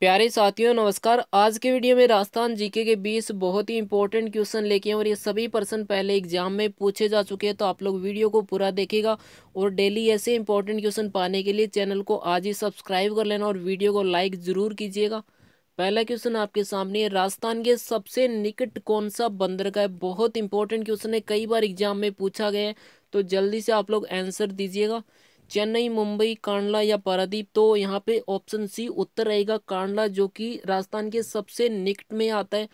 प्यारे साथियों नमस्कार आज के वीडियो में राजस्थान जीके के 20 बहुत ही इंपॉर्टेंट क्वेश्चन लेके हैं और ये सभी पर्सन पहले एग्जाम में पूछे जा चुके हैं तो आप लोग वीडियो को पूरा देखेगा और डेली ऐसे इंपॉर्टेंट क्वेश्चन पाने के लिए चैनल को आज ही सब्सक्राइब कर लेना और वीडियो को लाइक ज़रूर कीजिएगा पहला क्वेश्चन आपके सामने है राजस्थान के सबसे निकट कौन सा बंदर का है बहुत इंपॉर्टेंट क्वेश्चन है कई बार एग्जाम में पूछा गया है तो जल्दी से आप लोग आंसर दीजिएगा चेन्नई मुंबई कांडला या पारादीप तो यहाँ पे ऑप्शन सी उत्तर रहेगा कांडला जो कि राजस्थान के सबसे निकट में आता है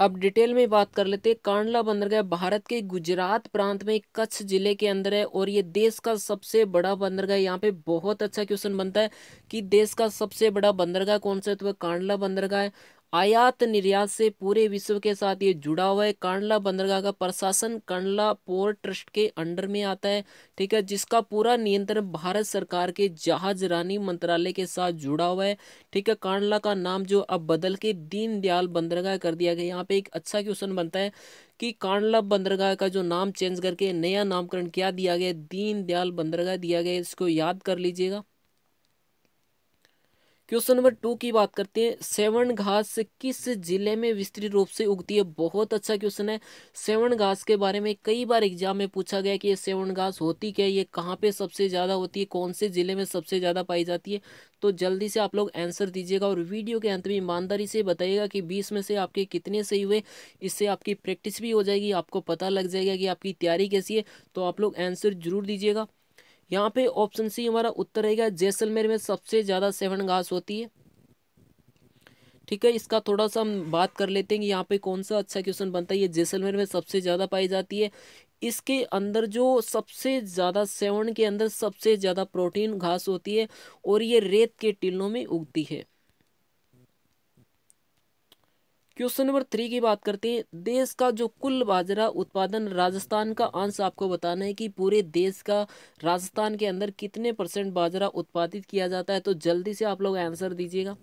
अब डिटेल में बात कर लेते हैं कांडला बंदरगाह भारत के गुजरात प्रांत में कच्छ जिले के अंदर है और ये देश का सबसे बड़ा बंदरगाह यहाँ पे बहुत अच्छा क्वेश्चन बनता है कि देश का सबसे बड़ा बंदरगाह कौन सा है तो वह कांडला बंदरगाह है आयात निर्यात से पूरे विश्व के साथ ये जुड़ा हुआ है कांडला बंदरगाह का प्रशासन कांडला पोर्ट ट्रस्ट के अंडर में आता है ठीक है जिसका पूरा नियंत्रण भारत सरकार के जहाज रानी मंत्रालय के साथ जुड़ा हुआ है ठीक है कांडला का नाम जो अब बदल के दीनदयाल बंदरगाह कर दिया गया यहाँ पे एक अच्छा क्वेश्चन बनता है कि कांडला बंदरगाह का जो नाम चेंज करके नया नामकरण क्या दिया गया दीनदयाल बंदरगाह दिया गया इसको याद कर लीजिएगा क्वेश्चन नंबर टू की बात करते हैं सेवन घास किस जिले में विस्तृत रूप से उगती है बहुत अच्छा क्वेश्चन है सेवन घास के बारे में कई बार एग्जाम में पूछा गया कि ये सेवन घास होती क्या है ये कहाँ पे सबसे ज़्यादा होती है कौन से जिले में सबसे ज़्यादा पाई जाती है तो जल्दी से आप लोग आंसर दीजिएगा और वीडियो के अंत में ईमानदारी से बताइएगा कि बीस में से आपके कितने सही हुए इससे आपकी प्रैक्टिस भी हो जाएगी आपको पता लग जाएगा कि आपकी तैयारी कैसी है तो आप लोग आंसर जरूर दीजिएगा यहाँ पे ऑप्शन सी हमारा उत्तर रहेगा जैसलमेर में सबसे ज़्यादा सेवन घास होती है ठीक है इसका थोड़ा सा हम बात कर लेते हैं कि यहाँ पे कौन सा अच्छा क्वेश्चन बनता है ये जैसलमेर में सबसे ज़्यादा पाई जाती है इसके अंदर जो सबसे ज़्यादा सेवन के अंदर सबसे ज़्यादा प्रोटीन घास होती है और ये रेत के टीलों में उगती है क्वेश्चन नंबर थ्री की बात करते हैं देश का जो कुल बाजरा उत्पादन राजस्थान का आंसर आपको बताना है कि पूरे देश का राजस्थान के अंदर कितने परसेंट बाजरा उत्पादित किया जाता है तो जल्दी से आप लोग आंसर दीजिएगा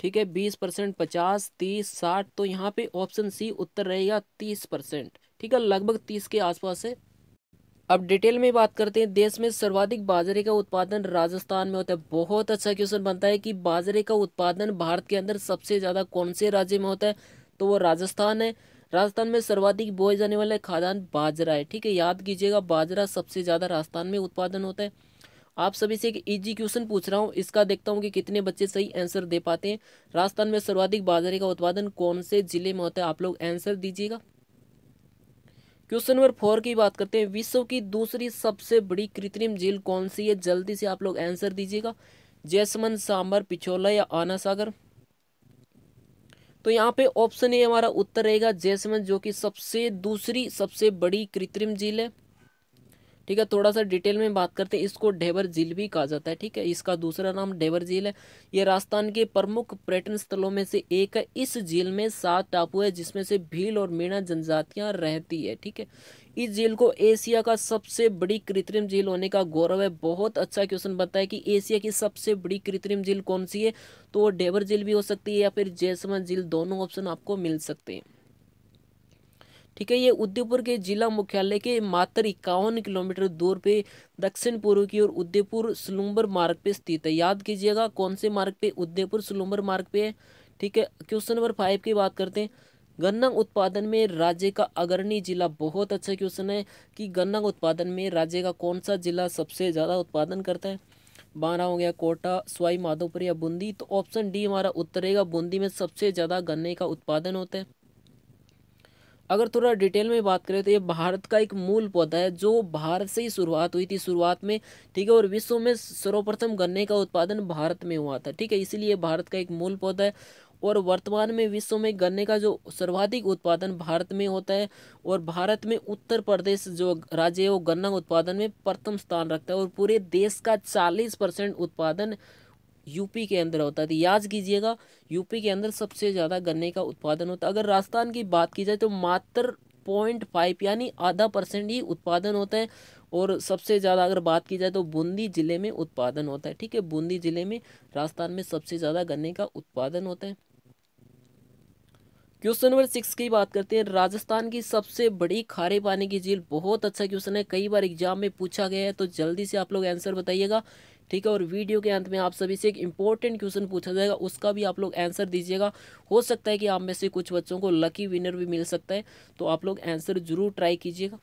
ठीक है बीस परसेंट पचास तीस साठ तो यहाँ पे ऑप्शन सी उत्तर रहेगा तीस परसेंट ठीक है लगभग तीस के आसपास है अब डिटेल में बात करते हैं देश में सर्वाधिक बाजरे का उत्पादन राजस्थान में होता है बहुत अच्छा क्वेश्चन बनता है कि बाजरे का उत्पादन भारत के अंदर सबसे ज़्यादा कौन से राज्य में होता है तो वो राजस्थान है राजस्थान में सर्वाधिक बोए जाने वाला खादान बाजरा है ठीक है याद कीजिएगा बाजरा सबसे ज़्यादा राजस्थान में उत्पादन होता है आप सभी से एक ईजी क्वेश्चन पूछ रहा हूँ इसका देखता हूँ कि कितने बच्चे सही आंसर दे पाते हैं राजस्थान में सर्वाधिक बाजरे का उत्पादन कौन से जिले में होता है आप लोग आंसर दीजिएगा क्वेश्चन नंबर फोर की बात करते हैं विश्व की दूसरी सबसे बड़ी कृत्रिम झील कौन सी है जल्दी से आप लोग आंसर दीजिएगा जैसमन सांबर पिछोला या आना सागर तो यहाँ पे ऑप्शन ए हमारा उत्तर रहेगा जैसमन जो कि सबसे दूसरी सबसे बड़ी कृत्रिम झील है ठीक है थोड़ा सा डिटेल में बात करते हैं इसको ढेबर झील भी कहा जाता है ठीक है इसका दूसरा नाम ढेबर झील है ये राजस्थान के प्रमुख पर्यटन स्थलों में से एक है इस झील में सात टापू है जिसमें से भील और मीणा जनजातियां रहती है ठीक है इस झील को एशिया का सबसे बड़ी कृत्रिम झील होने का गौरव है बहुत अच्छा क्वेश्चन बताया कि एशिया की सबसे बड़ी कृत्रिम झील कौन सी है तो वो डेवर झील भी हो सकती है या फिर जयसमंद झील दोनों ऑप्शन आपको मिल सकते हैं ठीक है ये उदयपुर के जिला मुख्यालय के मात्र इक्यावन किलोमीटर दूर पे दक्षिण पूर्व की ओर उदयपुर सुलुम्बर मार्ग पे स्थित है याद कीजिएगा कौन से मार्ग पे उदयपुर सुलुम्बर मार्ग पे है ठीक है क्वेश्चन नंबर फाइव की बात करते हैं गन्ना उत्पादन में राज्य का अग्रणी जिला बहुत अच्छा क्वेश्चन है कि गन्ना उत्पादन में राज्य का कौन सा जिला सबसे ज़्यादा उत्पादन करता है बारह हो गया कोटा स्वाई माधोपुर या बूंदी तो ऑप्शन डी हमारा उत्तरेगा बूंदी में सबसे ज़्यादा गन्ने का उत्पादन होता है अगर थोड़ा डिटेल में बात करें तो ये भारत का एक मूल पौधा है जो भारत से ही शुरुआत हुई थी शुरुआत में ठीक है और विश्व में सर्वप्रथम गन्ने का उत्पादन भारत में हुआ था ठीक है इसीलिए भारत का एक मूल पौधा है और वर्तमान में विश्व में गन्ने का जो सर्वाधिक उत्पादन भारत में होता है और भारत में उत्तर प्रदेश जो राज्य है वो गन्ना उत्पादन में प्रथम स्थान रखता है और पूरे देश का चालीस परसेंट उत्पादन यूपी के अंदर होता है तो याद कीजिएगा यूपी के अंदर सबसे ज़्यादा गन्ने का उत्पादन होता है अगर राजस्थान की बात की जाए तो मात्र पॉइंट फाइव यानी आधा परसेंट ही उत्पादन होता है और सबसे ज़्यादा अगर बात की जाए तो बूंदी ज़िले में उत्पादन होता है ठीक है बूंदी ज़िले में राजस्थान में सबसे ज़्यादा गन्ने का उत्पादन होता है क्वेश्चन नंबर सिक्स की बात करते हैं राजस्थान की सबसे बड़ी खारे पानी की झील बहुत अच्छा क्वेश्चन है कई बार एग्जाम में पूछा गया है तो जल्दी से आप लोग आंसर बताइएगा ठीक है और वीडियो के अंत में आप सभी से एक इंपॉर्टेंट क्वेश्चन पूछा जाएगा उसका भी आप लोग आंसर दीजिएगा हो सकता है कि आप में से कुछ बच्चों को लकी विनर भी मिल सकता है तो आप लोग आंसर जरूर ट्राई कीजिएगा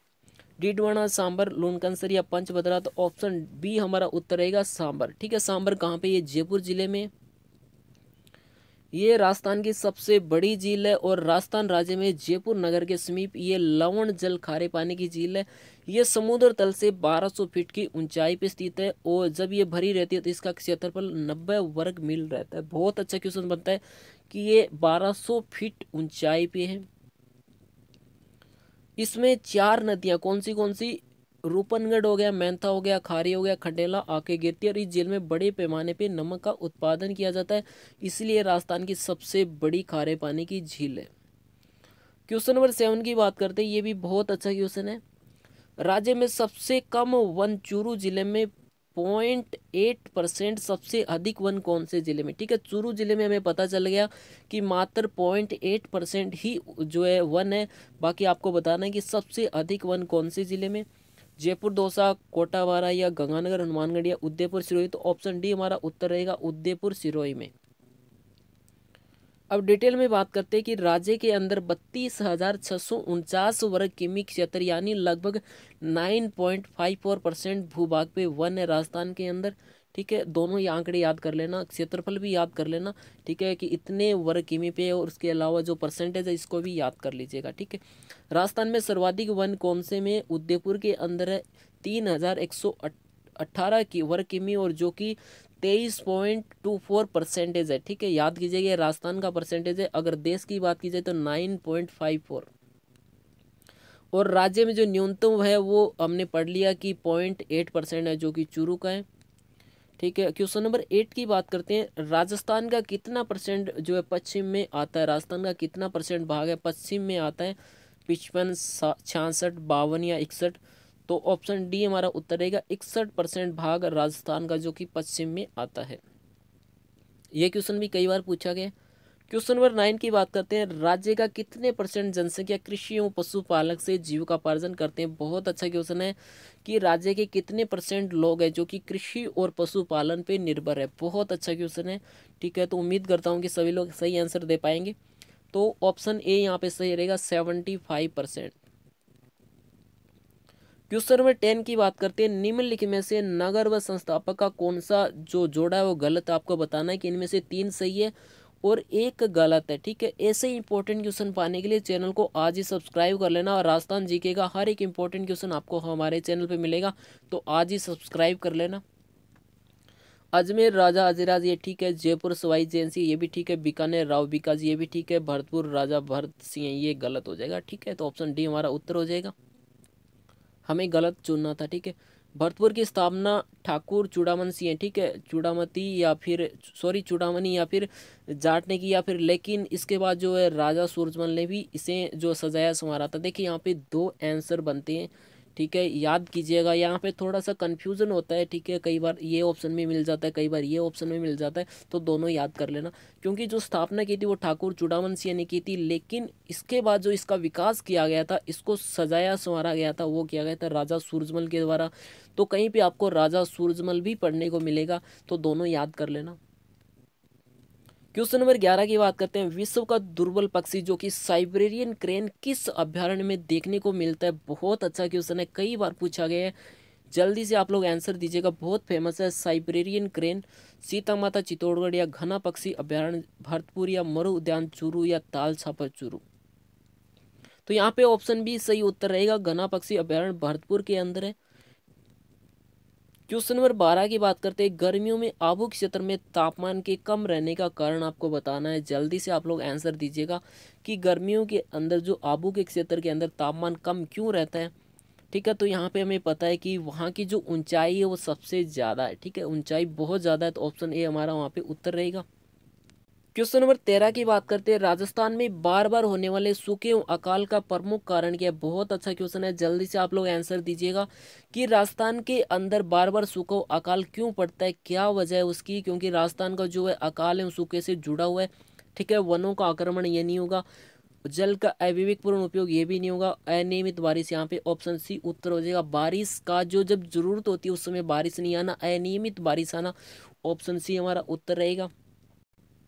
डीडवाना सांबर लोनकंसर या पंचभद्रा तो ऑप्शन बी हमारा उत्तर रहेगा सांबर ठीक है सांबर कहाँ पे ये जयपुर जिले में ये राजस्थान की सबसे बड़ी झील है और राजस्थान राज्य में जयपुर नगर के समीप ये लवण जल खारे पानी की झील है ये समुद्र तल से 1200 फीट की ऊंचाई पर स्थित है और जब ये भरी रहती है तो इसका क्षेत्रफल 90 वर्ग मील रहता है बहुत अच्छा क्वेश्चन बनता है कि ये 1200 फीट ऊंचाई पे है इसमें चार नदियां कौन सी कौन सी रूपनगढ़ हो गया मैंथा हो गया खारी हो गया खंडेला आके गिरती है और इस जेल में बड़े पैमाने पे नमक का उत्पादन किया जाता है इसलिए राजस्थान की सबसे बड़ी खारे पानी की झील है क्वेश्चन नंबर सेवन की बात करते हैं ये भी बहुत अच्छा क्वेश्चन है राज्य में सबसे कम वन चूरू जिले में पॉइंट एट परसेंट सबसे अधिक वन कौन से ज़िले में ठीक है चूरू ज़िले में हमें पता चल गया कि मात्र पॉइंट एट परसेंट ही जो है वन है बाकी आपको बताना है कि सबसे अधिक वन कौन से ज़िले में जयपुर दौसा कोटावारा या गंगानगर हनुमानगढ़ या उदयपुर सिरोही तो ऑप्शन डी हमारा उत्तर रहेगा उदयपुर सिरोही में अब डिटेल में बात करते हैं कि राज्य के अंदर बत्तीस हजार छह सौ उनचास वर्ग किमी क्षेत्र यानी लगभग 9.54 परसेंट भूभाग पे वन है राजस्थान के अंदर ठीक है दोनों ही आंकड़े याद कर लेना क्षेत्रफल भी याद कर लेना ठीक है कि इतने वर्ग किमी पे और उसके अलावा जो परसेंटेज है इसको भी याद कर लीजिएगा ठीक है राजस्थान में सर्वाधिक वन कौन से में उदयपुर के अंदर है तीन हज़ार एक सौ अट्ठारह की वर्ग किमी और जो कि तेईस पॉइंट टू फोर परसेंटेज है ठीक है याद कीजिएगा राजस्थान का परसेंटेज है अगर देश की बात की जाए तो नाइन पॉइंट फाइव फोर और राज्य में जो न्यूनतम है वो हमने पढ़ लिया कि पॉइंट एट परसेंट है जो कि चूरू का है ठीक है क्वेश्चन नंबर एट की बात करते हैं राजस्थान का कितना परसेंट जो है पश्चिम में आता है राजस्थान का कितना परसेंट भाग है पश्चिम में आता है पिचपन छियासठ बावन या इकसठ तो ऑप्शन डी हमारा उत्तर रहेगा इकसठ परसेंट भाग राजस्थान का जो कि पश्चिम में आता है ये क्वेश्चन भी कई बार पूछा गया क्वेश्चन नंबर नाइन की बात करते हैं राज्य का कितने परसेंट जनसंख्या कृषि एवं पशुपालक से जीविकापार्जन करते हैं बहुत अच्छा क्वेश्चन है कि राज्य के कितने परसेंट लोग हैं जो कि कृषि और पशुपालन पे निर्भर है बहुत अच्छा क्वेश्चन है ठीक है तो उम्मीद करता हूँ कि सभी लोग सही आंसर दे पाएंगे तो ऑप्शन ए यहाँ पे सही रहेगा seventy five percent question number ten की बात करते हैं निम्नलिखित में से नगर व संस्थापक का कौन सा जो जोड़ा है वो गलत आपको बताना है कि इनमें से तीन सही है और एक गलत है ठीक है ऐसे इंपॉर्टेंट क्वेश्चन पाने के लिए चैनल को आज ही सब्सक्राइब कर लेना और राजस्थान जीके का हर एक इंपॉर्टेंट क्वेश्चन आपको हमारे चैनल पे मिलेगा तो आज ही सब्सक्राइब कर लेना अजमेर राजा अजीराज ये ठीक है जयपुर सवाई जयंसी ये भी ठीक है बीकानेर राव बिकाज ये भी ठीक है भरतपुर राजा भरत सिंह ये गलत हो जाएगा ठीक है तो ऑप्शन डी हमारा उत्तर हो जाएगा हमें गलत चुनना था ठीक है भरतपुर की स्थापना ठाकुर चूड़ामन सिंह ठीक है चूड़ामती या फिर सॉरी चूड़ामनी या फिर जाट ने की या फिर लेकिन इसके बाद जो है राजा सूरजमल ने भी इसे जो सजाया संवारा था देखिए यहाँ पे दो आंसर बनते हैं ठीक है याद कीजिएगा यहाँ पे थोड़ा सा कन्फ्यूज़न होता है ठीक है कई बार ये ऑप्शन में मिल जाता है कई बार ये ऑप्शन में मिल जाता है तो दोनों याद कर लेना क्योंकि जो स्थापना की थी वो ठाकुर चुड़ावंशिया ने की थी लेकिन इसके बाद जो इसका विकास किया गया था इसको सजाया संवारा गया था वो किया गया था राजा सूरजमल के द्वारा तो कहीं पर आपको राजा सूरजमल भी पढ़ने को मिलेगा तो दोनों याद कर लेना क्वेश्चन नंबर ग्यारह की बात करते हैं विश्व का दुर्बल पक्षी जो कि साइब्रेरियन क्रेन किस अभ्यारण्य में देखने को मिलता है बहुत अच्छा क्वेश्चन है कई बार पूछा गया है जल्दी से आप लोग आंसर दीजिएगा बहुत फेमस है साइब्रेरियन क्रेन सीता माता चित्तौड़गढ़ या घना पक्षी अभ्यारण्य भरतपुर या मरु उद्यान चूरू या ताल छापर चूरू तो यहाँ पे ऑप्शन बी सही उत्तर रहेगा घना पक्षी अभ्यारण भरतपुर के अंदर है क्वेश्चन नंबर बारह की बात करते हैं गर्मियों में आबू के क्षेत्र में तापमान के कम रहने का कारण आपको बताना है जल्दी से आप लोग आंसर दीजिएगा कि गर्मियों के अंदर जो आबू के क्षेत्र के अंदर तापमान कम क्यों रहता है ठीक है तो यहाँ पे हमें पता है कि वहाँ की जो ऊंचाई है वो सबसे ज़्यादा है ठीक है ऊंचाई बहुत ज़्यादा है तो ऑप्शन ए हमारा वहाँ पे उत्तर रहेगा क्वेश्चन नंबर तेरह की बात करते हैं राजस्थान में बार बार होने वाले सूखे अकाल का प्रमुख कारण क्या है बहुत अच्छा क्वेश्चन है जल्दी से आप लोग आंसर दीजिएगा कि राजस्थान के अंदर बार बार सूखे अकाल क्यों पड़ता है क्या वजह है उसकी क्योंकि राजस्थान का जो है अकाल एवं सूखे से जुड़ा हुआ है ठीक है वनों का आक्रमण ये नहीं होगा जल का अविवेकपूर्ण उपयोग ये भी नहीं होगा अनियमित बारिश यहाँ पे ऑप्शन सी उत्तर हो जाएगा बारिश का जो जब जरूरत होती है उस समय बारिश नहीं आना अनियमित बारिश आना ऑप्शन सी हमारा उत्तर रहेगा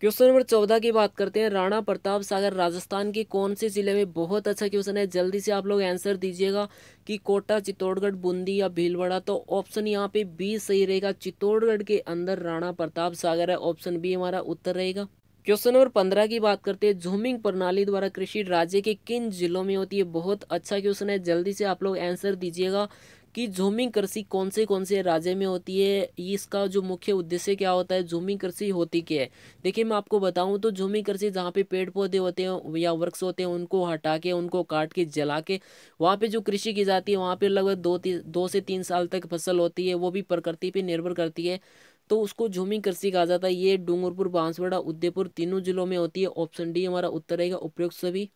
क्वेश्चन नंबर चौदह की बात करते हैं राणा प्रताप सागर राजस्थान के कौन से जिले में बहुत अच्छा क्वेश्चन है जल्दी से आप लोग आंसर दीजिएगा कि कोटा चित्तौड़गढ़ बूंदी या भीलवाड़ा तो ऑप्शन यहाँ पे बी सही रहेगा चित्तौड़गढ़ के अंदर राणा प्रताप सागर है ऑप्शन बी हमारा उत्तर रहेगा क्वेश्चन नंबर पंद्रह की बात करते हैं झूमिंग प्रणाली द्वारा कृषि राज्य के किन जिलों में होती है बहुत अच्छा क्वेश्चन है जल्दी से आप लोग आंसर दीजिएगा कि झूमिंग कृषि कौन से कौन से राज्य में होती है इसका जो मुख्य उद्देश्य क्या होता है झूमिंग कृषि होती क्या है देखिए मैं आपको बताऊं तो झूमिंग कृषि जहाँ पे पेड़ पौधे होते हैं या वृक्ष होते हैं उनको हटा के उनको काट के जला के वहाँ पे जो कृषि की जाती है वहाँ पे लगभग दो दो से तीन साल तक फसल होती है वो भी प्रकृति पर निर्भर करती है तो उसको झूमिंग कृषि कहा जाता है ये डूंगरपुर बांसवाड़ा उदयपुर तीनों जिलों में होती है ऑप्शन डी हमारा उत्तर रहेगा उपयुक्त सभी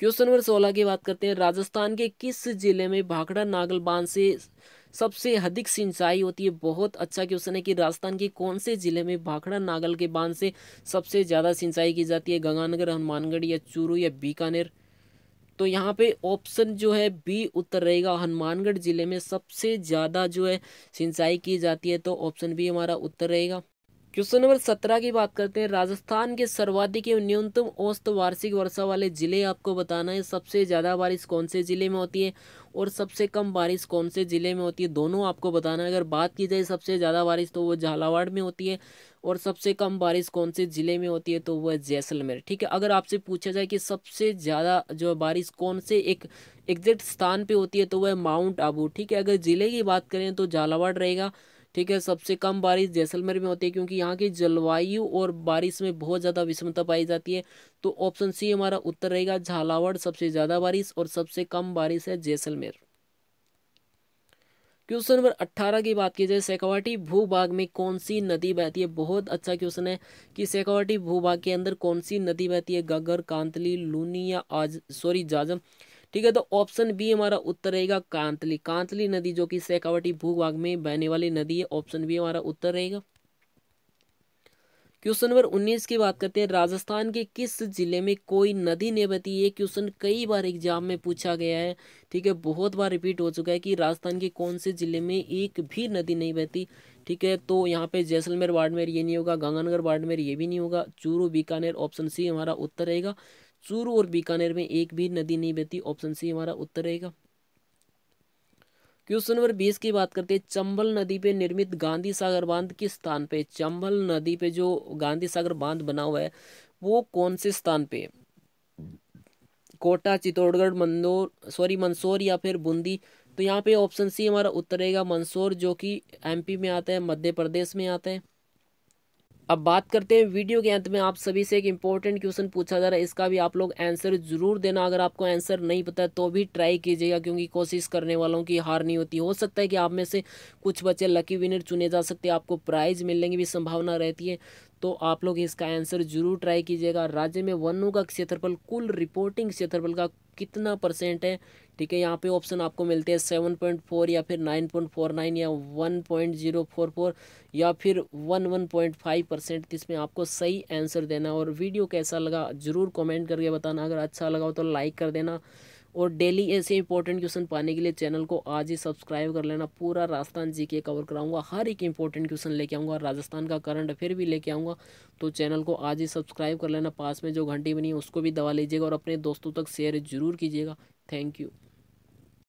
क्वेश्चन नंबर सोलह की बात करते हैं राजस्थान के किस जिले में भाखड़ा नागल बांध से सबसे अधिक सिंचाई होती है बहुत अच्छा क्वेश्चन है कि राजस्थान के कौन से जिले में भाखड़ा नागल के बांध से सबसे ज़्यादा सिंचाई की जाती है गंगानगर हनुमानगढ़ या चूरू या बीकानेर तो यहाँ पे ऑप्शन जो है बी उत्तर रहेगा हनुमानगढ़ जिले में सबसे ज़्यादा जो है सिंचाई की जाती है तो ऑप्शन बी हमारा उत्तर रहेगा क्वेश्चन नंबर सत्रह की बात करते हैं राजस्थान के सर्वाधिक एवं न्यूनतम औसत वार्षिक वर्षा वाले जिले आपको बताना है सबसे ज़्यादा बारिश कौन से जिले में होती है और सबसे कम बारिश कौन से ज़िले में होती है दोनों आपको बताना है अगर बात की जाए सबसे ज़्यादा बारिश तो वो झालावाड़ में होती है और सबसे कम बारिश कौन से ज़िले में होती है तो वह जैसलमेर ठीक है अगर आपसे पूछा जाए कि सबसे ज़्यादा जो बारिश कौन से एक एग्जैक्ट स्थान पर होती है तो वह माउंट आबू ठीक है अगर ज़िले की बात करें तो झालावाड़ रहेगा ठीक है सबसे कम बारिश जैसलमेर में होती है क्योंकि यहाँ की जलवायु और बारिश में बहुत ज़्यादा विषमता पाई जाती है तो ऑप्शन सी हमारा उत्तर रहेगा झालावाड़ सबसे ज़्यादा बारिश और सबसे कम बारिश है जैसलमेर क्वेश्चन नंबर अट्ठारह की बात की जाए सेकवाटी भूभाग में कौन सी नदी बहती है बहुत अच्छा क्वेश्चन है कि सेकवाटी भूभाग के अंदर कौन सी नदी बहती है गगर कांतली लूनी या आज सॉरी जाजम ठीक है तो ऑप्शन बी हमारा उत्तर रहेगा कांतली कांतली नदी जो कि सैकावटी भूभाग में बहने वाली नदी है ऑप्शन बी हमारा उत्तर रहेगा क्वेश्चन नंबर उन्नीस की बात करते हैं राजस्थान के किस जिले में कोई नदी नहीं बहती ये क्वेश्चन कई बार एग्जाम में पूछा गया है ठीक है बहुत बार रिपीट हो चुका है कि राजस्थान के कौन से जिले में एक भी नदी नहीं बहती ठीक है तो यहाँ पे जैसलमेर वार्ड में ये नहीं होगा गंगानगर वार्ड में ये भी नहीं होगा चूरू बीकानेर ऑप्शन सी हमारा उत्तर रहेगा चूरू और बीकानेर में एक भी नदी नहीं बहती ऑप्शन सी हमारा उत्तर रहेगा क्वेश्चन नंबर बीस की बात करते हैं चंबल नदी पे निर्मित गांधी सागर बांध किस स्थान पे चंबल नदी पे जो गांधी सागर बांध बना हुआ है वो कौन से स्थान पे कोटा चित्तौड़गढ़ मंदोर सॉरी मंदसौर या फिर बूंदी तो यहाँ पे ऑप्शन सी हमारा उत्तर रहेगा मंदसौर जो कि एमपी में आता है मध्य प्रदेश में आता है अब बात करते हैं वीडियो के अंत में आप सभी से एक इम्पोर्टेंट क्वेश्चन पूछा जा रहा है इसका भी आप लोग आंसर जरूर देना अगर आपको आंसर नहीं पता तो भी ट्राई कीजिएगा क्योंकि कोशिश करने वालों की हार नहीं होती हो सकता है कि आप में से कुछ बच्चे लकी विनर चुने जा सकते हैं आपको प्राइज मिलने की भी संभावना रहती है तो आप लोग इसका आंसर जरूर ट्राई कीजिएगा राज्य में वनों का क्षेत्रफल कुल रिपोर्टिंग क्षेत्रफल का कितना परसेंट है ठीक है यहाँ पे ऑप्शन आपको मिलते हैं सेवन पॉइंट फोर या फिर नाइन पॉइंट फोर नाइन या one point zero four four या फिर one one point five percent इसमें आपको सही आंसर देना और वीडियो कैसा लगा ज़रूर कमेंट करके बताना अगर अच्छा लगा हो तो लाइक कर देना और डेली ऐसे इंपॉर्टेंट क्वेश्चन पाने के लिए चैनल को आज ही सब्सक्राइब कर लेना पूरा राजस्थान जी के कवर कराऊंगा हर एक इंपॉर्टेंट क्वेश्चन लेके आऊँगा राजस्थान का करंट अफेयर भी लेके आऊँगा तो चैनल को आज ही सब्सक्राइब कर लेना पास में जो घंटी बनी है उसको भी दबा लीजिएगा और अपने दोस्तों तक शेयर जरूर कीजिएगा थैंक यू